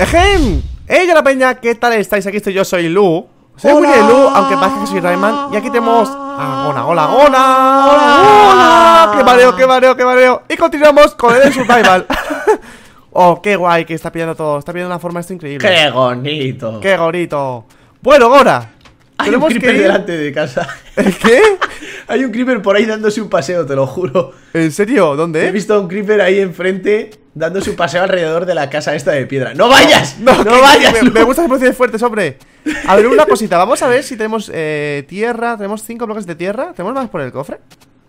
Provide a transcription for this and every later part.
¡Ejem! ¡Eh, la peña! ¿Qué tal estáis? Aquí estoy yo, soy Lu Soy Willy Lu, aunque parece que soy Rayman Y aquí tenemos a Gona, hola, hola ¡Hola! ¡Qué mareo, qué mareo, qué mareo! Y continuamos con el Survival Oh, qué guay que está pillando todo Está pillando una forma esto increíble ¡Qué bonito! ¡Qué bonito! Bueno, Gona Hay un creeper delante de casa ¿Qué? Hay un creeper por ahí dándose un paseo, te lo juro ¿En serio? ¿Dónde? He visto a un creeper ahí enfrente dando su paseo alrededor de la casa esta de piedra. ¡No vayas! ¡No, vayas! Me, gusta me gustan las producciones fuertes, hombre. A ver, una cosita. Vamos a ver si tenemos eh, tierra. Tenemos cinco bloques de tierra. ¿Tenemos más por el cofre?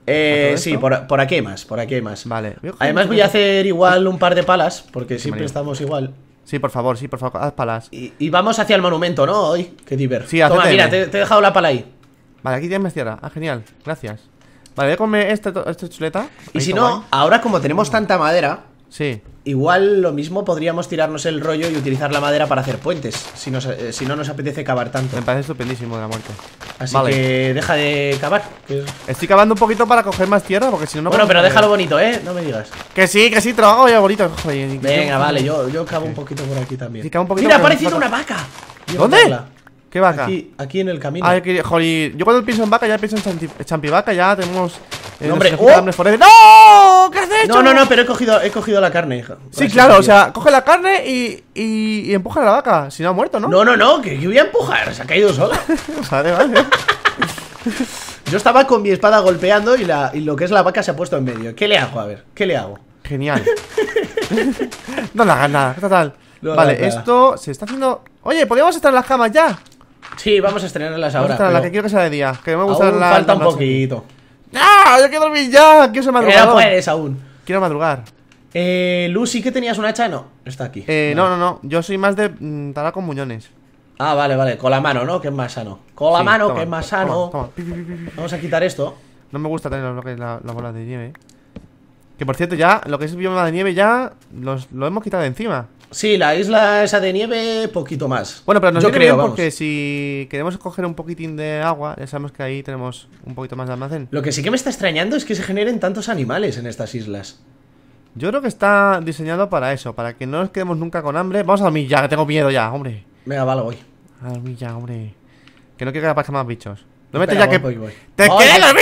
Eh, sí, por, por, aquí hay más, por aquí hay más. Vale. Además voy a hacer igual un par de palas, porque siempre estamos igual. Sí, por favor, sí, por favor, haz palas. Y, vamos hacia el monumento, ¿no? Hoy, qué divertido! Sí, Toma, mira, te, he dejado la pala ahí. Vale, aquí tienes tierra. Ah, genial, gracias. Vale, voy a comer este, esta, chuleta. Y si no, ahora como tenemos tanta madera, Sí. Igual lo mismo podríamos tirarnos el rollo y utilizar la madera para hacer puentes, si, no eh, si no nos apetece cavar tanto. Me parece estupendísimo de la muerte. Así que deja de cavar. Estoy cavando un poquito para coger más tierra, porque si no... Bueno, pero déjalo bonito, ¿eh? No me digas. Que sí, que sí, hago ya bonito. Venga, vale, yo, yo cavo un poquito por aquí también. Sí, un poquito Mira, ha una vaca. ¿Dónde? ¿Qué vaca? Aquí, aquí en el camino. Ah, aquí, joder, yo cuando pienso en vaca ya pienso en champivaca, ya tenemos el eh, hombre, no, ¡Oh! ¡No! ¿Qué has hecho? No, no, no, pero he cogido, he cogido la carne, hija. Sí, claro, o sea, coge la carne y, empuja a la vaca. Si no ha muerto, ¿no? No, no, no, que yo voy a empujar. Se ha caído sola. vale, vale. yo estaba con mi espada golpeando y, lo que es la vaca se ha puesto en medio. ¿Qué le hago? A ver, ¿qué le hago? Genial. no la gana, total. vale, esto se está haciendo. Oye, ¿podríamos estar en las camas ya? Sí, vamos a estrenarlas ahora. Vamos la que quiero que sea de día. Que me gusta la. Falta un poquito. ¡Ah! ¡Yo quiero dormir ya! ¡Quiero ser madrugador! puedes aún. Quiero madrugar. Eh, Lucy, ¿qué tenías? ¿Una hacha? No, está aquí. Eh, no, no, no. Yo soy más de mm, Talá con muñones. Ah, vale, vale. Con la mano, ¿no? Que es más sano. Con la mano, que es más sano. Vamos a quitar esto. No me gusta tener lo que es la, bola de nieve. Que por cierto, ya, lo que es bioma de nieve ya los, lo hemos quitado encima. Sí, la isla esa de nieve, poquito más. Bueno, pero nos Yo creo, que porque si queremos coger un poquitín de agua, ya sabemos que ahí tenemos un poquito más de almacén. Lo que sí que me está extrañando es que se generen tantos animales en estas islas. Yo creo que está diseñado para eso, para que no nos quedemos nunca con hambre. Vamos a dormir ya, que tengo miedo ya, hombre. Venga, vale, voy. A dormir ya, hombre. Que no quiero que más bichos. No me ya que. ¡Te quedas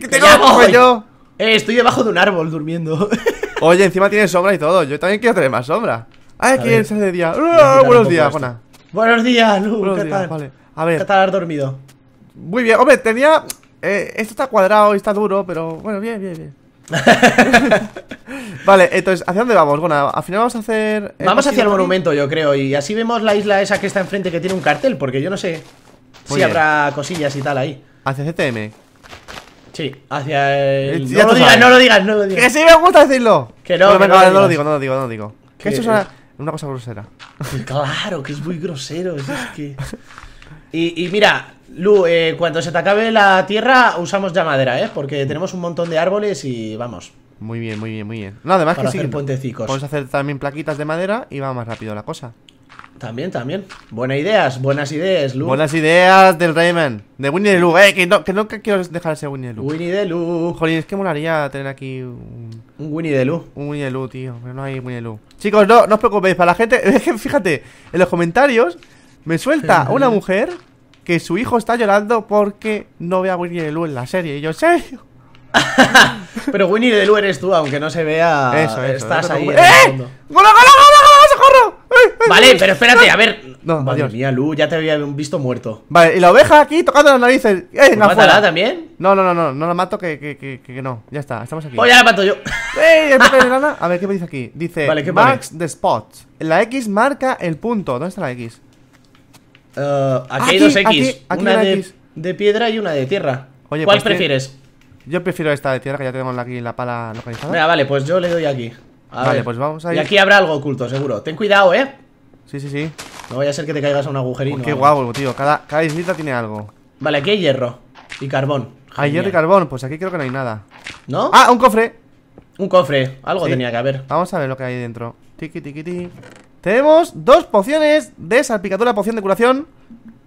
¡Que tengo yo! Eh, estoy debajo de un árbol durmiendo. Oye, encima tiene sombra y todo. Yo también quiero tener más sombra. Ay, ah, el es de día. Ah, buenos días, buena. Buenos días, Lu. ¿Qué tal? Vale. A ver. ¿Qué tal has dormido? Muy bien. Hombre, tenía. Eh, esto está cuadrado y está duro, pero bueno, bien, bien, bien. vale, entonces, ¿hacia dónde vamos? Bueno, al final vamos a hacer. Eh, vamos hacia el monumento, yo creo. Y así vemos la isla esa que está enfrente que tiene un cartel, porque yo no sé si habrá cosillas y tal ahí. ¿Hacia CTM? Sí, hacia el. Eh, no, lo digas, no lo digas, no lo digas, ¡Que sí me gusta decirlo! Que no, que no, no, lo digo, no lo digo, no lo digo. Que eso es una una cosa grosera. Claro, que es muy grosero. y, mira, Lu, eh, cuando se te acabe la tierra, usamos ya madera, ¿eh? Porque tenemos un montón de árboles y vamos. Muy bien, muy bien, muy bien. No, además que hacer Podemos hacer también plaquitas de madera y va más rápido la cosa. También, también. Buenas ideas, buenas ideas, Lu. Buenas ideas del Rayman. De Winnie the Lu, eh, que no, que quiero dejar ese Winnie the Lu. Winnie the Lu. joder es que molaría tener aquí un. Un Winnie the Lu. Un Winnie the Lu, tío. Pero no hay Winnie the Lu. Chicos, no, no os preocupéis. Para la gente, fíjate, en los comentarios me suelta una mujer que su hijo está llorando porque no ve a Winnie the Lu en la serie. Y yo, sé Pero Winnie the Lu eres tú, aunque no se vea. Eso, Estás ahí. ¡Eh! ¡Gola, gola, gola! Vale, pero espérate, a ver. No, Madre mía, Lu, ya te había visto muerto. Vale, y la oveja aquí tocando las narices. ¡Eh, pues ¿Mátala también? No, no, no, no, no la mato, que, que, que, no. Ya está, estamos aquí. Oh, ya la mato yo. ¡Ey, A ver, ¿qué me dice aquí? Dice, vale, Max the spot. La X marca el punto. ¿Dónde está la X? Eh, aquí, hay dos X. una, de, piedra y una de tierra. ¿Cuál pues prefieres? Yo prefiero esta de tierra, que ya tenemos aquí la pala localizada. Venga, vale, pues yo le doy aquí. vale, pues vamos a Y aquí habrá algo oculto, seguro. Ten cuidado, eh. Sí, sí, sí. No vaya a ser que te caigas a un agujerito qué guapo, tío. Cada, cada islita tiene algo. Vale, aquí hay hierro y carbón. Ah, hay hierro y carbón. Pues aquí creo que no hay nada. ¿No? ¡Ah, un cofre! Un cofre. Algo tenía que haber. Vamos a ver lo que hay dentro. Tiki, tiki, Tenemos dos pociones de salpicadura, poción de curación.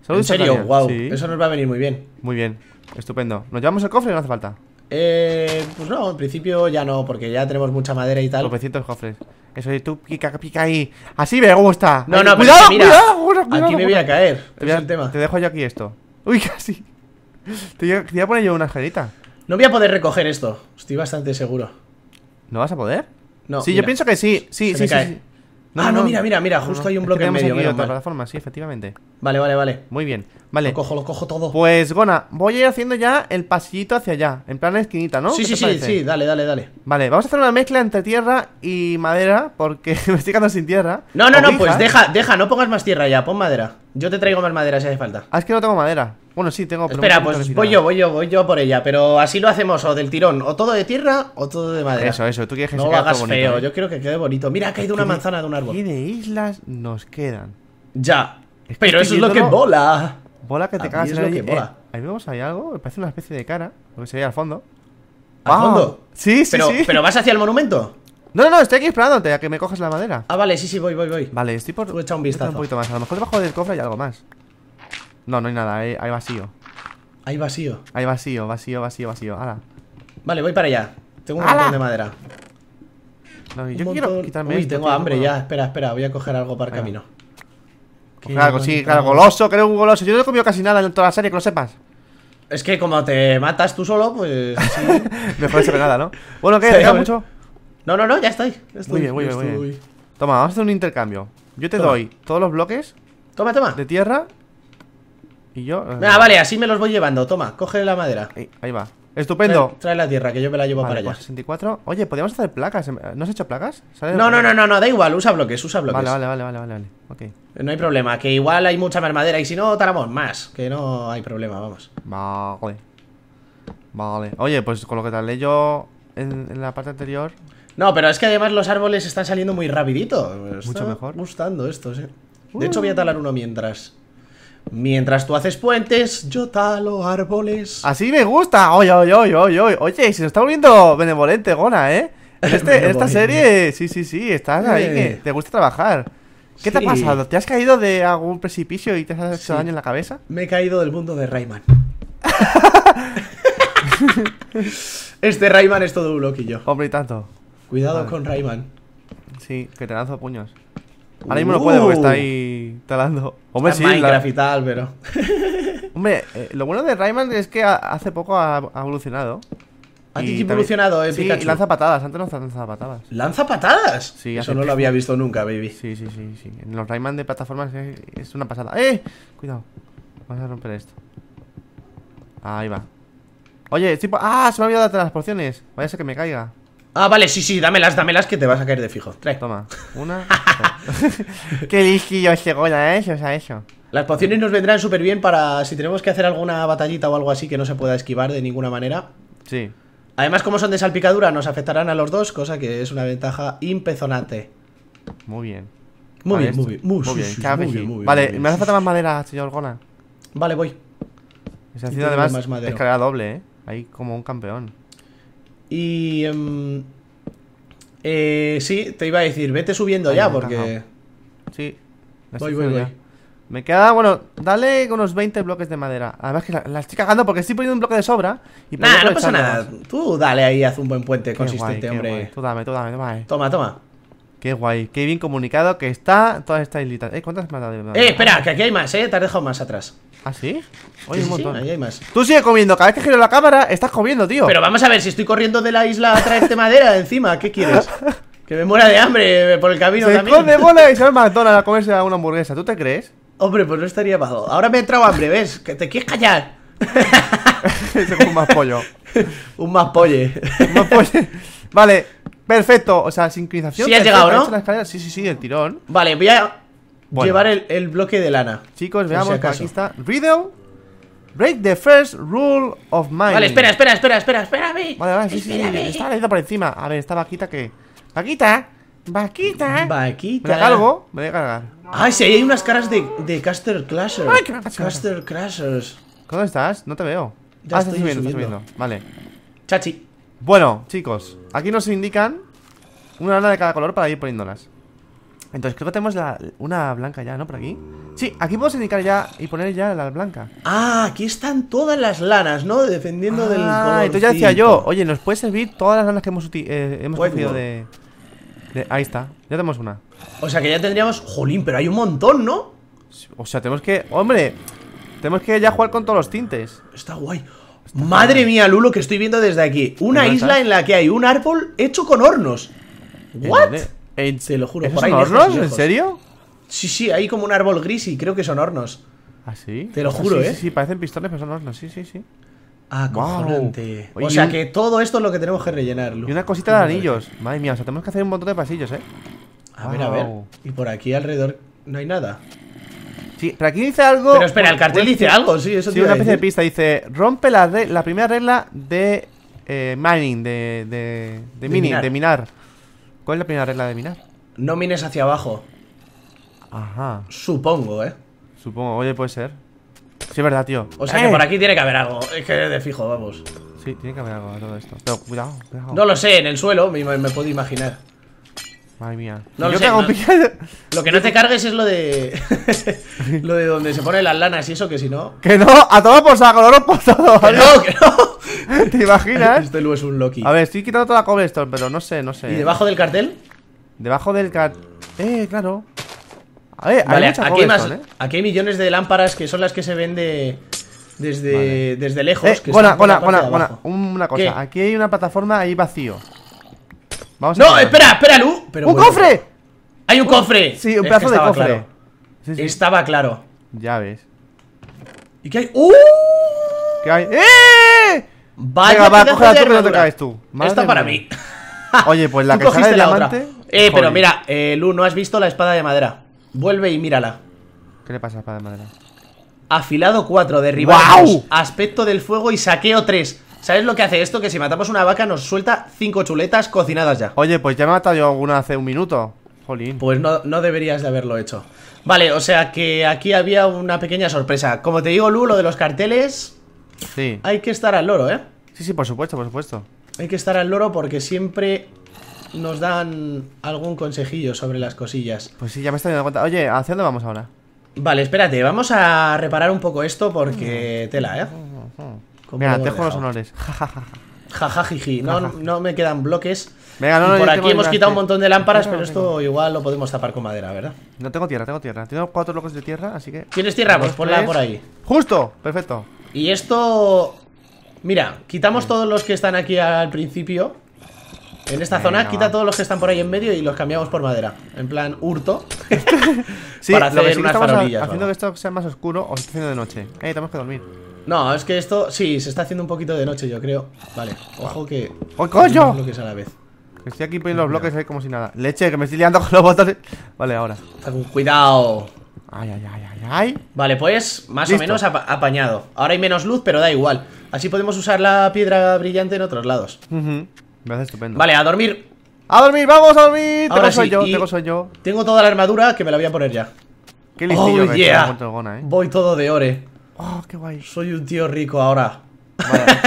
¿En serio? Wow. Eso nos va a venir muy bien. Muy bien. Estupendo. ¿Nos llevamos el cofre no hace falta? Eh, pues no, en principio ya no, porque ya tenemos mucha madera y tal. pecitos, cofres. Eso de tú pica, pica ahí. Así me gusta. No, no, cuidado, mira, cuidado, cuidado, aquí me voy a caer. Te, es el tema. te dejo yo aquí esto. Uy, casi. Te voy a poner yo una escalita. No voy a poder recoger esto. Estoy bastante seguro. ¿No vas a poder? No. Sí, yo pienso que sí. Sí, sí, cae. sí. No, ah, no, mira, mira, mira, justo hay un bloque en medio. Aquí otra plataforma, sí, efectivamente. Vale, vale, vale. Muy bien, vale. Lo cojo, lo cojo todo. Pues, Gona, voy a ir haciendo ya el pasillito hacia allá, en plan esquinita, ¿no? Sí, sí, sí, sí, dale, dale, dale. Vale, vamos a hacer una mezcla entre tierra y madera, porque me estoy quedando sin tierra. No, no, no, pues deja, deja, no pongas más tierra ya, pon madera. Yo te traigo más madera si hace falta. Ah, es que no tengo madera. Bueno, sí, tengo. Espera, pues voy yo, voy yo, voy yo por ella. Pero así lo hacemos, o del tirón, o todo de tierra o todo de madera. Eso, eso, tú quieres que no bonito, feo, ¿eh? yo quiero que quede bonito. Mira, ha caído una manzana de un árbol. ¿Qué de islas nos quedan? Ya. pero eso es lo que bola. Bola que te cagas. Es lo que bola. Eh, ahí vemos ahí algo, parece una especie de cara, lo que se ve al fondo. ¿Al fondo? Sí, sí, pero, ¿Pero vas hacia el monumento? No, no, no, estoy aquí esperándote a que me coges la madera. Ah, vale, sí, sí, voy, voy, voy. Vale, estoy por. echar un vistazo. Un poquito más. A lo mejor debajo del cofre hay algo más. No, no hay nada, hay, hay vacío. Hay vacío. Hay vacío, vacío, vacío, vacío. Ala. Vale, voy para allá. Tengo un montón de madera. yo quiero quitarme Uy, tengo hambre ya. Espera, espera, voy a coger algo para el camino. Pues claro, sí, claro, goloso, creo un goloso. Yo no he comido casi nada en toda la serie, que lo sepas. Es que como te matas tú solo, pues. me Mejor ser nada, ¿no? Bueno, ¿qué? ¿Te mucho? No, no, no, ya estoy. muy bien, muy bien, muy bien. Toma, vamos a hacer un intercambio. Yo te doy todos los bloques. Toma, toma. De tierra y yo... Ah, eh, vale, así me los voy llevando. Toma, coge la madera. Ahí, va. Estupendo. Trae, la tierra, que yo me la llevo para allá. 64. Pues, Oye, podríamos hacer placas. Em, ¿No has hecho placas? no, no, no, no, no, da igual. Usa bloques, usa bloques. Vale, vale, vale, vale, vale. Eh, no hay problema, que igual hay mucha más madera. Y si no, talamos más. Que no hay problema, vamos. Vale. Vale. Oye, pues con lo que talé yo en, la parte anterior. No, pero es que además los árboles están saliendo muy rapidito. Mucho mejor. gustando esto, sí. De uh. hecho, voy a talar uno mientras. Mientras tú haces puentes, yo talo árboles. Así me gusta. Oye, oye, oye, oye, oye. se nos está volviendo benevolente, Gona, ¿eh? Este, en esta serie, sí, sí, sí, estás ahí, eh. te gusta trabajar. ¿Qué te ha pasado? ¿Te has caído de algún precipicio y te has hecho daño en la cabeza? Me he caído del mundo de Rayman. este Rayman es todo un loquillo. Hombre, y tanto. Cuidado con Rayman. Sí, que te lanzo puños. Ahora mismo no puede porque está ahí talando. Hombre, sí, pero. Hombre, eh, lo bueno de Rayman es que hace poco ha, evolucionado. Ha evolucionado, eh, sí, Y lanza patadas, antes no lanzaba patadas. ¿Lanza patadas? Sí, Eso no lo había visto nunca, baby. Sí, sí, sí, sí. En los Rayman de plataformas es, una pasada. ¡Eh! Cuidado. Vamos a romper esto. Ahí va. Oye, tipo. ¡Ah! Se me ha olvidado las porciones. Vaya a ser que me caiga. Ah, vale, sí, sí, dámelas, dámelas que te vas a caer de fijo. Tres Toma, una. Qué disquillo este Gona, ¿eh? O sea, eso. Las pociones nos vendrán súper bien para si tenemos que hacer alguna batallita o algo así que no se pueda esquivar de ninguna manera. Sí. Además, como son de salpicadura, nos afectarán a los dos, cosa que es una ventaja impezonante. Muy bien. Muy bien, muy bien. Muy, bien, muy bien, muy bien. Vale, me hace falta más madera, señor Gona. Vale, voy. Se ha sido además escalera doble, ¿eh? Hay como un campeón. Y... Em, eh, sí, te iba a decir, vete subiendo ya porque... Sí. Voy, voy, voy. Me queda, bueno, dale unos 20 bloques de madera. Además que la, estoy cagando porque estoy poniendo un bloque de sobra. Y nah, no pasa nada. Tú dale ahí, haz un buen puente consistente, hombre. Tú tú dame, Toma, eh. toma. Qué guay, qué bien comunicado que está toda esta islita Eh, ¿cuántas más de Eh, espera, que aquí hay más, eh, te has dejado más atrás. ¿Ah, sí? Oye, un montón. Sí, ahí hay más. Tú sigues comiendo, cada vez que giro la cámara, estás comiendo, tío. Pero vamos a ver, si estoy corriendo de la isla a traerte madera encima, ¿qué quieres? Que me muera de hambre por el camino también. Se mola y se va a McDonald's a comerse una hamburguesa, ¿tú te crees? Hombre, pues no estaría bajo. Ahora me he entrado hambre, ¿ves? Que te quieres callar. un más pollo. un más pollo. un más polle. vale. Perfecto, o sea, sincronización. Sí, has llegado, ¿no? sí, sí, sí, el tirón. Vale, voy a llevar el, bloque de lana. Chicos, veamos, que aquí está. Riddle. Break the first rule of mine. Vale, espera, espera, espera, espera, espérame. Vale, vale, sí, sí, sí. Está leído por encima. A ver, esta vaquita que. Vaquita. Vaquita. Vaquita. ¿Me la Me voy a cargar. Ay, sí, ahí hay unas caras de, de Caster Clashers. Ay, Caster Clashers. ¿Cómo estás? No te veo. ah, estoy estás subiendo, subiendo. estás subiendo. Vale. Chachi. Bueno, chicos, aquí nos indican una lana de cada color para ir poniéndolas. Entonces creo que tenemos la, una blanca ya, ¿no? Por aquí. Sí, aquí podemos indicar ya y poner ya la blanca. Ah, aquí están todas las lanas, ¿no? Defendiendo del color. Ah, entonces ya decía yo, oye, nos puede servir todas las lanas que hemos, eh, hemos cogido de, de, Ahí está, ya tenemos una. O sea que ya tendríamos. Jolín, pero hay un montón, ¿no? O sea, tenemos que. ¡Hombre! Tenemos que ya jugar con todos los tintes. Está guay. Madre mía, Lulo, que estoy viendo desde aquí. Una isla en la que hay un árbol hecho con hornos. ¿What? ¿En Te lo juro. son hornos? ¿En serio? Sí, sí, hay como un árbol gris y creo que son hornos. ¿Ah, sí? Te lo ah, juro, ¿eh? Sí, sí, parecen pistones, pero son hornos, sí, sí, sí. Ah, o sea que todo esto es lo que tenemos que rellenar, Lulo. Y una cosita de anillos. Madre mía, o sea, tenemos que hacer un montón de pasillos, ¿eh? A ver, a ver. Y por aquí alrededor no hay nada. Sí, pero aquí dice algo. Pero espera, el cartel dice algo, sí, eso sí, una especie de pista. Dice: rompe la, la primera regla de eh, mining, de, de, mining, de minar. ¿Cuál es la primera regla de minar? No mines hacia abajo. Ajá. Supongo, eh. Supongo, oye, puede ser. Sí, es verdad, tío. O sea que ¡Eh! por aquí tiene que haber algo. Es que de fijo, vamos. Sí, tiene que haber algo a todo esto. Pero cuidado, cuidado. No lo sé, en el suelo me, me puedo imaginar. Madre mía. lo, que no te cargues es lo de. lo de donde se ponen las lanas y eso, que si no. Que no, a todos por saco, no por todo. Que no, que no. ¿Te imaginas? Este es un A ver, estoy quitando toda la cobblestone, pero no sé, no sé. ¿Y debajo del cartel? Debajo del cartel. Eh, claro. A ver, aquí, hay eh. aquí hay millones de lámparas que son las que se venden desde, desde lejos. Eh, que buena, Una cosa, aquí hay una plataforma ahí vacío no, espera, espera, Lu. Pero ¡Un cofre! ¡Hay un oh, cofre! Sí, un pedazo de cofre. Estaba claro. Ya ves. ¿Y qué hay? ¡Uh! ¿Qué hay? ¡Eh! Vaya, Venga, va, coge la torre y no te caes tú. Madre para mí. Oye, pues la que sale de la otra. Eh, pero mira, eh, Lu, no has visto la espada de madera. Vuelve y mírala. ¿Qué le pasa a la espada de madera? Afilado 4, derribado ¡Wow! Aspecto del fuego y saqueo 3. ¿Sabes lo que hace esto? Que si matamos una vaca nos suelta cinco chuletas cocinadas ya. Oye, pues ya me he matado yo alguna hace un minuto. Jolín. Pues no, deberías de haberlo hecho. Vale, o sea que aquí había una pequeña sorpresa. Como te digo, Lu, lo de los carteles. Sí. Hay que estar al loro, ¿eh? Sí, sí, por supuesto, por supuesto. Hay que estar al loro porque siempre nos dan algún consejillo sobre las cosillas. Pues sí, ya me estoy dando cuenta. Oye, ¿hacia dónde vamos ahora? Vale, espérate, vamos a reparar un poco esto porque mm. tela, ¿eh? Mm, mm, Mira, te dejo los honores. Jajajiji. No, no me quedan bloques. Venga, no, no, por aquí hemos quitado un montón de lámparas, pero esto igual lo podemos tapar con madera, ¿verdad? No tengo tierra, tengo tierra. Tengo cuatro bloques de tierra, así que. ¿Tienes tierra? Pues ponla por ahí. ¡Justo! Perfecto. Y esto. Mira, quitamos todos los que están aquí al principio. En esta zona, quita todos los que están por ahí en medio y los cambiamos por madera. En plan, hurto. sí, para hacer unas farolillas. Haciendo que esto sea más oscuro o se haciendo de noche. Eh, tenemos que dormir. No, es que esto, sí, se está haciendo un poquito de noche, yo creo. Vale, ojo que... ¡Oh, coño! Bloques a la vez. estoy aquí poniendo los bloques ahí como si nada. Leche, que me estoy liando con los botones. Vale, ahora. Con cuidado. Ay, ay, ay, ay, ay. Vale, pues más o menos apañado. Ahora hay menos luz, pero da igual. Así podemos usar la piedra brillante en otros lados. Me hace estupendo. Vale, a dormir. ¡A dormir! ¡Vamos a dormir! Ahora tengo sí, sueño, tengo sueño. Tengo toda la armadura que me la voy a poner ya. Qué listillo oh, eh. Voy todo de ore. Oh, qué guay. Soy un tío rico ahora.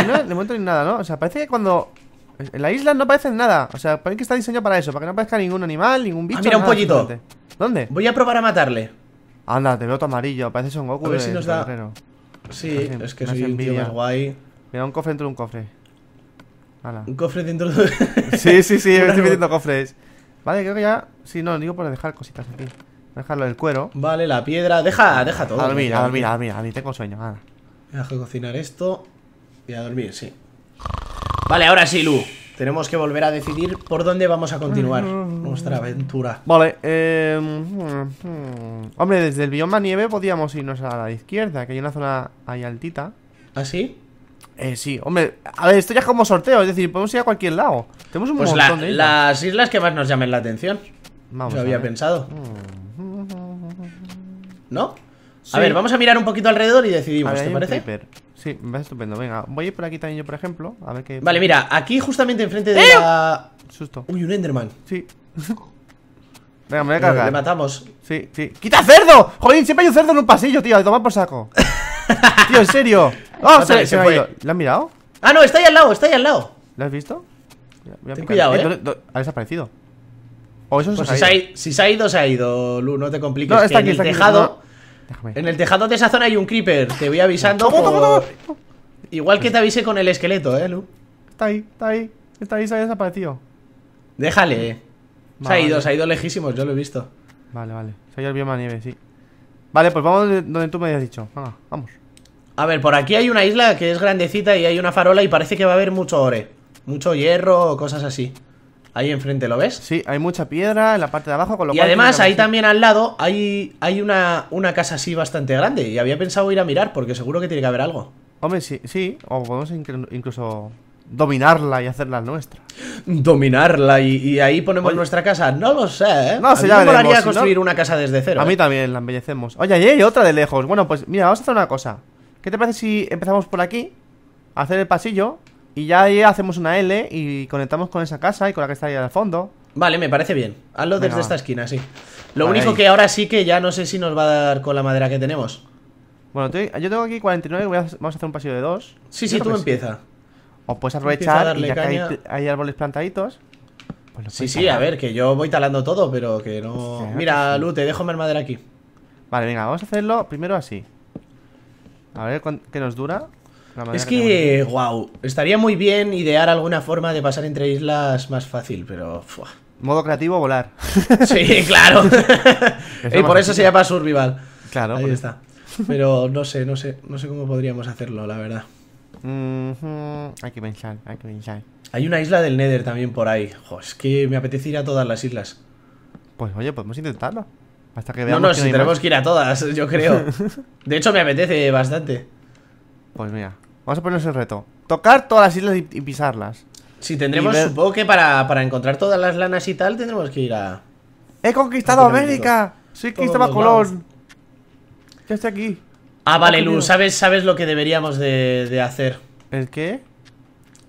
no, de ni nada, ¿no? O sea, parece que cuando. En la isla no parece nada. O sea, parece que está diseñado para eso, para que no aparezca ningún animal, ningún bicho. Ah, mira, un pollito. ¿Dónde? Voy a probar a matarle. Anda, te veo todo amarillo. Parece un Goku. A ver si nos da. Sí, es que soy un tío más guay. Mira, un cofre dentro de un cofre. Un cofre dentro de. sí, sí, sí, me estoy metiendo cofres. Vale, creo que ya. Sí, no, digo por dejar cositas aquí. Déjalo el cuero. Vale, la piedra. Deja, deja todo. A dormir, a dormir, a dormir, Tengo sueño. Nada. cocinar esto. Y a dormir, sí. Vale, ahora sí, Lu. Tenemos que volver a decidir por dónde vamos a continuar nuestra aventura. Vale, eh... Hombre, desde el bioma nieve podíamos irnos a la izquierda, que hay una zona ahí altita. ¿Ah, sí? Eh, sí, hombre, a ver, esto ya es como sorteo, es decir, podemos ir a cualquier lado. Tenemos un pues montón de islas. las islas que más nos llamen la atención. Vamos. Yo había pensado. Mm. ¿no? A ver, vamos a mirar un poquito alrededor y decidimos, ¿te parece? Sí, me parece estupendo. Venga, voy a ir por aquí también yo, por ejemplo. A ver qué. Vale, mira, aquí justamente enfrente de ¡Eh! la. Susto. Uy, un Enderman. Sí. Venga, me voy a cargar. Le matamos. Sí, sí. ¡Quita cerdo! Joder, siempre hay un cerdo en un pasillo, tío. tomar por saco. tío, en serio. ¡Oh, se, me ha ido. ¿Lo has mirado? Ah, no, está ahí al lado, está ahí al lado. ¿Lo has visto? Mira, Ten cuidado, eh. eh ha desaparecido si, se ha ido, se ha ido, Lu, no te compliques. No, está en el tejado. En el tejado de esa zona hay un creeper, te voy avisando. Igual que te avise con el esqueleto, eh, Lu. Está ahí, está ahí. Está ahí, se ha desaparecido. Déjale. Eh. Se ha ido, se ha ido lejísimos, yo lo he visto. Vale, vale. Se ha ido el bioma nieve, sí. Vale, pues vamos donde tú me habías dicho. vamos. A ver, por aquí hay una isla que es grandecita y hay una farola y parece que va a haber mucho ore. Mucho hierro, cosas así. Ahí enfrente, ¿lo ves? Sí, hay mucha piedra en la parte de abajo, con lo Y además, ahí también al lado hay, hay una, una casa así bastante grande. Y había pensado ir a mirar, porque seguro que tiene que haber algo. Hombre, sí, sí. O podemos incluso dominarla y hacerla nuestra. Dominarla y, ahí ponemos nuestra casa. No lo sé, ¿eh? No, a mí ya me construir una casa desde cero. A mí ¿eh? también la embellecemos. Oye, y hay otra de lejos. Bueno, pues mira, vamos a hacer una cosa. ¿Qué te parece si empezamos por aquí? hacer el pasillo y ya ahí hacemos una L y conectamos con esa casa y con la que está ahí al fondo. Vale, me parece bien. Hazlo desde esta esquina, sí. Lo único que ahora sí que ya no sé si nos va a dar con la madera que tenemos. Bueno, yo tengo aquí 49, vamos a hacer un pasillo de dos. Sí, sí, tú empieza. O puedes aprovechar y ya hay, árboles plantaditos. Pues sí, sí, a ver, que yo voy talando todo, pero que no. Mira, lute te dejo más madera aquí. Vale, venga, vamos a hacerlo primero así. A ver qué nos dura. Es que, guau, estaría muy bien idear alguna forma de pasar entre islas más fácil, pero... Modo creativo, volar. Sí, claro. y por eso se llama Survival. Claro. Ahí está. Pero no sé, no sé, no sé cómo podríamos hacerlo, la verdad. Mm-hmm. Hay que pensar, hay que pensar. Hay una isla del Nether también por ahí. es que me apetece ir a todas las islas. Pues oye, podemos intentarlo. No, no, si tenemos que ir a todas, yo creo. De hecho, me apetece bastante. Pues mira, vamos a ponernos el reto. Tocar todas las islas y, pisarlas. Si, tendremos, supongo que para, encontrar todas las lanas y tal, tendremos que ir a... ¡He conquistado América! ¡Soy Cristóbal Colón! Ya estoy aquí. Ah, vale, Lu, ¿sabes, sabes lo que deberíamos de, de hacer. ¿El qué?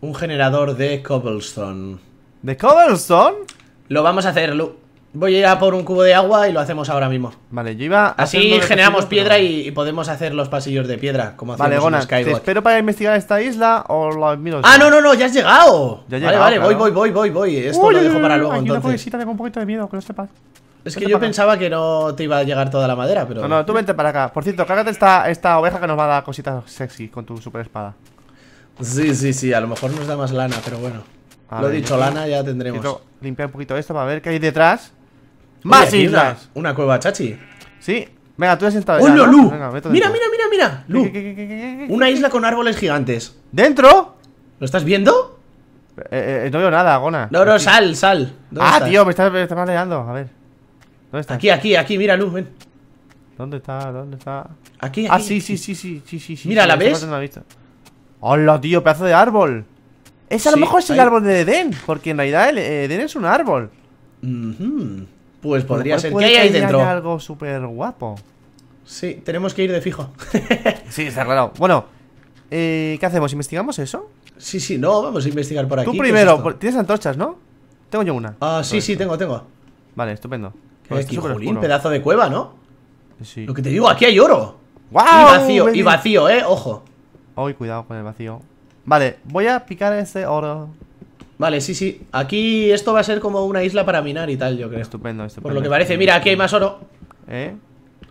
Un generador de cobblestone. ¿De cobblestone? Lo vamos a hacer, Lu. Voy a ir a por un cubo de agua y lo hacemos ahora mismo. Vale, yo iba Así generamos piedra y, podemos hacer los pasillos de piedra, como hacemos vale, Gona, ¿te espero para investigar esta isla o lo admiro Ah, no, no, no, ya has llegado. vale, vale, voy, voy, voy, voy, voy. Esto lo dejo para luego, entonces. Una tengo un poquito de miedo, que lo sepas. Es que yo pensaba que no te iba a llegar toda la madera, pero... No, no, tú vente para acá. Por cierto, cágate esta, oveja que nos va a dar cositas sexy con tu super espada. Sí, sí, sí, a lo mejor nos da más lana, pero bueno. lo dicho, lana ya tendremos. Quiero limpiar un poquito esto para ver qué hay detrás. Más islas. Una, cueva, chachi. Sí. Venga, tú has sentado. ¡Hola, Lu! mira, mira, mira, mira. Lu. Una isla con árboles gigantes. ¿Dentro? ¿Lo estás viendo? Eh, eh, eh, no veo nada, Gona. No, no, sal, sal. Ah, tío, me estás, me A ver. ¿Dónde está? Aquí, aquí, aquí, mira, Lu, ven. ¿Dónde está? ¿Dónde está? Aquí, ah, aquí. Ah, sí, sí, sí, sí, sí, sí. Mira, ¿la ves? La Hola, tío, pedazo de árbol. Ese a lo mejor es el árbol de Edén, porque en realidad Eden es un árbol. Pues podría ser que, hay ahí dentro. algo súper guapo. Sí, tenemos que ir de fijo. sí, está claro. Bueno, eh, ¿qué hacemos? ¿Investigamos eso? Sí, sí, no, vamos a investigar por aquí. Tú primero, tienes antorchas, ¿no? Tengo yo una. Ah, sí, sí, tengo, tengo. Vale, estupendo. Un pues pedazo de cueva, ¿no? Sí. Lo que te digo, aquí hay oro. ¡Wow! Y vacío, y vacío, eh, ojo. Uy, cuidado con el vacío. Vale, voy a picar ese oro. Vale, sí, sí. Aquí esto va a ser como una isla para minar y tal, yo creo. Estupendo, estupendo. Por lo que parece. Mira, aquí hay más oro. ¿Eh?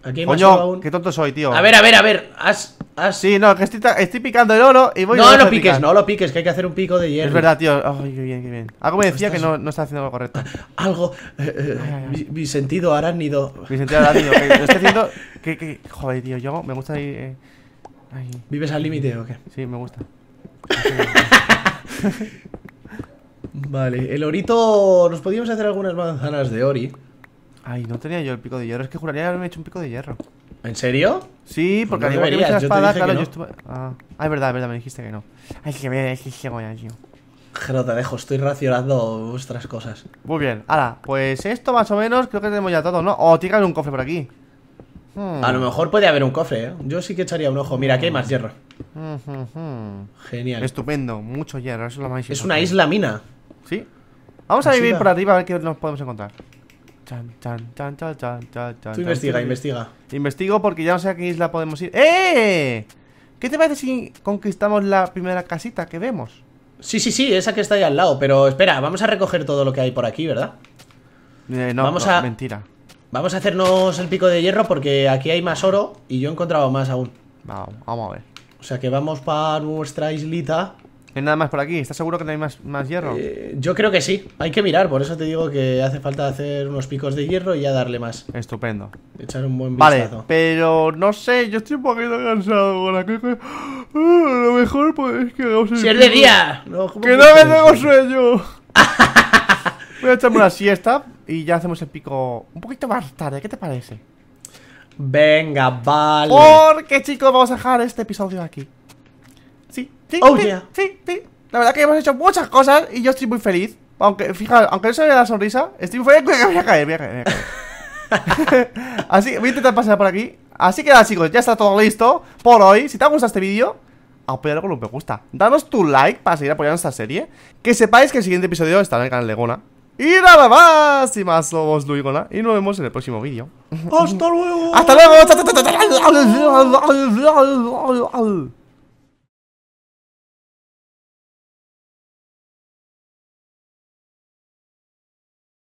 Aquí hay más oro aún. qué tonto soy, tío. A ver, a ver, a ver. Has... has... Sí, no, que estoy, estoy, picando el oro y voy No, a no piques, no lo piques, que hay que hacer un pico de hierro. Es verdad, tío. Ay, qué bien, qué bien. Algo me decía que no, no estaba haciendo lo correcto. Algo. Eh, eh, mi, sentido sentido arácnido. Mi sentido arácnido. que lo estoy haciendo. Que, que, joder, tío, yo me gusta ahí Eh... ¿Vives al límite o qué? Sí, me gusta. Vale, el orito... Nos podíamos hacer algunas manzanas de ori. Ay, no tenía yo el pico de hierro. Es que juraría haberme hecho un pico de hierro. ¿En serio? Sí, pues porque al igual espada, claro, ah, ah, es verdad, es verdad, me dijiste que no. Ay, que me, que te dejo, estoy racionando vuestras cosas. Muy bien, ahora, pues esto más o menos creo que tenemos ya todo, ¿no? O oh, tiene un cofre por aquí. A lo mejor puede haber un cofre, ¿eh? Yo sí que echaría un ojo. Mira, aquí hay más hierro. Mm, mm, mm. Genial. Estupendo, mucho hierro, eso es más Es una isla mina. ¿Sí? Vamos a vivir por arriba a ver qué nos podemos encontrar. Tú investiga, investiga. Investigo porque ya no sé a qué isla podemos ir. ¡Eh! ¿Qué te parece si conquistamos la primera casita que vemos? Sí, sí, sí, esa que está ahí al lado. Pero espera, vamos a recoger todo lo que hay por aquí, ¿verdad? Eh, no, mentira. Vamos a hacernos el pico de hierro porque aquí hay más oro y yo he encontrado más aún. Vamos, vamos a ver. O sea que vamos para nuestra islita nada más por aquí? ¿Estás seguro que no hay más, hierro? Eh, yo creo que sí. Hay que mirar, por eso te digo que hace falta hacer unos picos de hierro y ya darle más. Estupendo. Echar un buen vistazo. Vale, pero no sé, yo estoy un poquito cansado. Con la que... A ah, lo mejor pues que hagamos el Si de día. que no me tengo sueño. Voy a echarme una siesta y ya hacemos el pico un poquito más tarde. ¿Qué te parece? Venga, vale. Porque chicos, vamos a dejar este episodio aquí. Sí, sí, oh, sí, sí, sí. La verdad que hemos hecho muchas cosas y yo estoy muy feliz. Aunque, fijaros, aunque no se vea la sonrisa, estoy muy feliz. Voy a caer, voy a caer, voy a caer. Así, voy a intentar pasar por aquí. Así que nada, chicos, ya está todo listo por hoy. Si te ha gustado este vídeo, apoyarlo con un me gusta. Danos tu like para seguir apoyando esta serie. Que sepáis que el siguiente episodio estará en el canal de Gona. Y nada más, y más somos Luigona. Y nos vemos en el próximo vídeo. ¡Hasta luego! ¡Hasta luego!